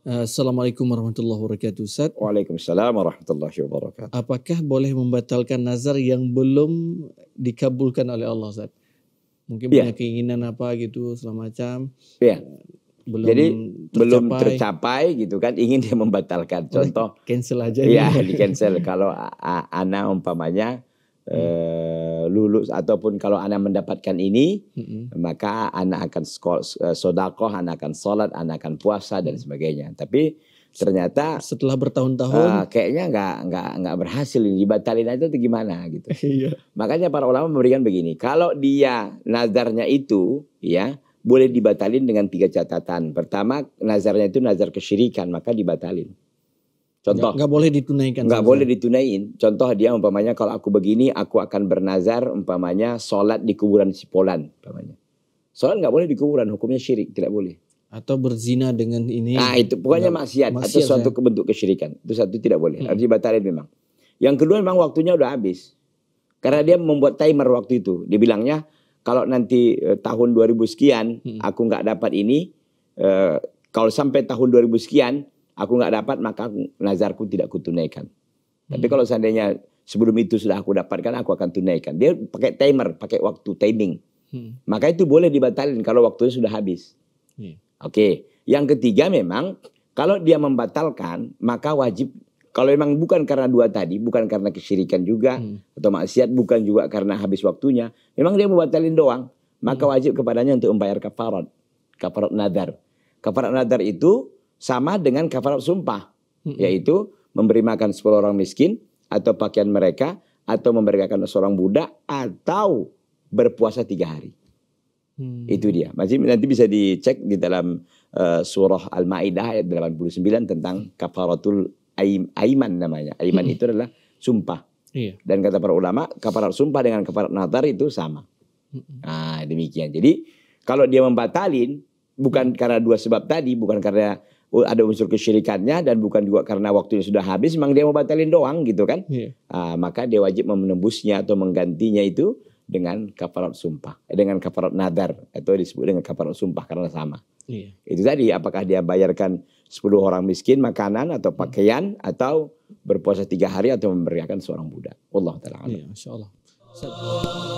Eh, Assalamualaikum warahmatullahi wabarakatuh Ustaz. Waalaikumsalam warahmatullahi wabarakatuh. Apakah boleh membatalkan nazar yang belum dikabulkan oleh Allah Ustaz? Mungkin ya. punya keinginan apa gitu segala macam. Iya. Eh, belum Jadi tercapai. belum tercapai gitu kan ingin dia membatalkan. Contoh cancel aja. ya. Iya, gitu. di cancel kalau Ana umpamanya uh, lulus ataupun kalau anak mendapatkan ini mm-hmm. maka anak akan uh, sodakoh, anak akan sholat, anak akan puasa dan sebagainya. Tapi ternyata setelah bertahun-tahun uh, kayaknya nggak nggak nggak berhasil ini dibatalin aja itu gimana gitu. Iya. Makanya para ulama memberikan begini, kalau dia nazarnya itu ya boleh dibatalin dengan tiga catatan. Pertama, nazarnya itu nazar kesyirikan, maka dibatalin. Contoh. Nggak boleh ditunaikan. Nggak boleh ditunain. Contoh dia umpamanya kalau aku begini, aku akan bernazar umpamanya sholat di kuburan si Polan umpamanya. Sholat nggak boleh di kuburan, hukumnya syirik, tidak boleh. Atau berzina dengan ini. Nah itu pokoknya maksiat, maksiat atau suatu ya? bentuk kesyirikan. Itu satu tidak boleh, hmm. harus dibatalkan memang. Yang kedua memang waktunya udah habis. Karena dia membuat timer waktu itu. Dibilangnya kalau nanti eh, tahun 2000 sekian hmm. aku nggak dapat ini, eh, kalau sampai tahun 2000 sekian Aku nggak dapat maka nazarku tidak kutunaikan. Hmm. Tapi kalau seandainya sebelum itu sudah aku dapatkan, aku akan tunaikan. Dia pakai timer, pakai waktu timing. Hmm. Maka itu boleh dibatalkan kalau waktunya sudah habis. Yeah. Oke. Okay. Yang ketiga memang kalau dia membatalkan maka wajib kalau memang bukan karena dua tadi, bukan karena kesyirikan juga hmm. atau maksiat, bukan juga karena habis waktunya, memang dia membatalin doang, maka hmm. wajib kepadanya untuk membayar kafarat, kafarat nadar. Kafarat nadar itu sama dengan kafarat sumpah, hmm. yaitu memberi makan 10 orang miskin atau pakaian mereka atau memberikan seorang budak atau berpuasa tiga hari. Hmm. Itu dia. Masih nanti bisa dicek di dalam uh, surah Al-Maidah ayat 89 tentang kafaratul aim, aiman namanya. Aiman hmm. itu adalah sumpah. Iya. Dan kata para ulama, kafarat sumpah dengan kafarat nazar itu sama. Hmm. Nah, demikian. Jadi kalau dia membatalin bukan karena dua sebab tadi, bukan karena ada unsur kesyirikannya dan bukan juga karena waktunya sudah habis memang dia mau batalin doang gitu kan yeah. Iya. uh, maka dia wajib menembusnya atau menggantinya itu dengan kafarat sumpah eh, dengan kafarat nadar atau disebut dengan kafarat sumpah karena sama yeah. itu tadi apakah dia bayarkan 10 orang miskin makanan atau pakaian yeah. atau berpuasa tiga hari atau memberiakan seorang budak iya, Allah taala yeah,